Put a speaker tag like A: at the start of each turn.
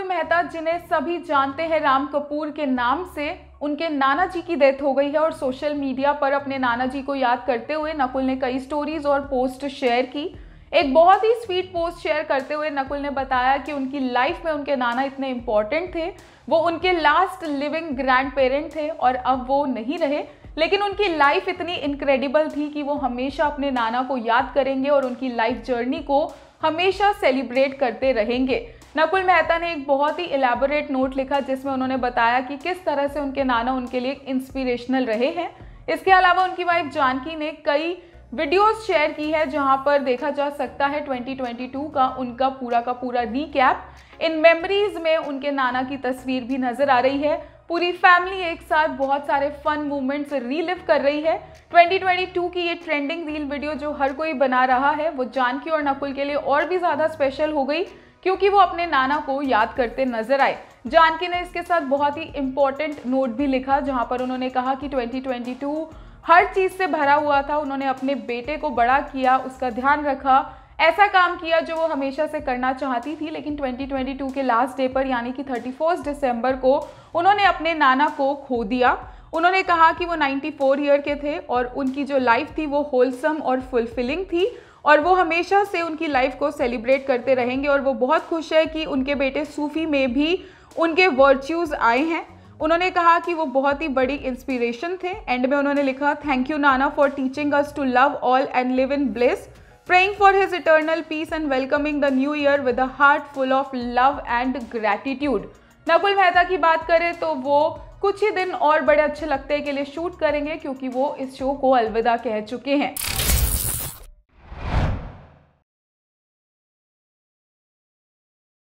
A: राहुल मेहता जिन्हें सभी जानते हैं राम कपूर के नाम से उनके नाना जी की डेथ हो गई है और सोशल मीडिया पर अपने नाना जी को याद करते हुए नकुल ने कई स्टोरीज और पोस्ट शेयर की एक बहुत ही स्वीट पोस्ट शेयर करते हुए नकुल ने बताया कि उनकी लाइफ में उनके नाना इतने इम्पॉर्टेंट थे वो उनके लास्ट लिविंग ग्रैंड पेरेंट थे और अब वो नहीं रहे लेकिन उनकी लाइफ इतनी इनक्रेडिबल थी कि वो हमेशा अपने नाना को याद करेंगे और उनकी लाइफ जर्नी को हमेशा सेलिब्रेट करते रहेंगे नकुल मेहता ने एक बहुत ही इलेबोरेट नोट लिखा जिसमें उन्होंने बताया कि किस तरह से उनके नाना उनके लिए इंस्पिरेशनल रहे हैं इसके अलावा उनकी वाइफ जानकी ने कई वीडियोस शेयर की है जहां पर देखा जा सकता है 2022 का उनका पूरा का पूरा कैप इन मेमोरीज में उनके नाना की तस्वीर भी नज़र आ रही है पूरी फैमिली एक साथ बहुत सारे फन मूवमेंट्स रीलिव कर रही है 2022 की ये ट्रेंडिंग रील वीडियो जो हर कोई बना रहा है वो जानकी और नकुल के लिए और भी ज़्यादा स्पेशल हो गई क्योंकि वो अपने नाना को याद करते नजर आए जानकी ने इसके साथ बहुत ही इम्पोर्टेंट नोट भी लिखा जहाँ पर उन्होंने कहा कि ट्वेंटी हर चीज़ से भरा हुआ था उन्होंने अपने बेटे को बड़ा किया उसका ध्यान रखा ऐसा काम किया जो वो हमेशा से करना चाहती थी लेकिन 2022 के लास्ट डे पर यानी कि 31 दिसंबर को उन्होंने अपने नाना को खो दिया उन्होंने कहा कि वो 94 ईयर के थे और उनकी जो लाइफ थी वो होलसम और फुलफिलिंग थी और वो हमेशा से उनकी लाइफ को सेलिब्रेट करते रहेंगे और वो बहुत खुश है कि उनके बेटे सूफ़ी में भी उनके वर्च्यूज़ आए हैं उन्होंने कहा कि वो बहुत ही बड़ी इंस्पिरेशन थे एंड में उन्होंने लिखा थैंक यू नाना for teaching us to love all and live in bliss praying for his eternal peace and welcoming the new year with a heart full of love and gratitude. Nakul Mehta की बात करें तो वो कुछ ही दिन और बड़े अच्छे लगते के लिए शूट करेंगे क्योंकि वो इस शो को अलविदा कह चुके हैं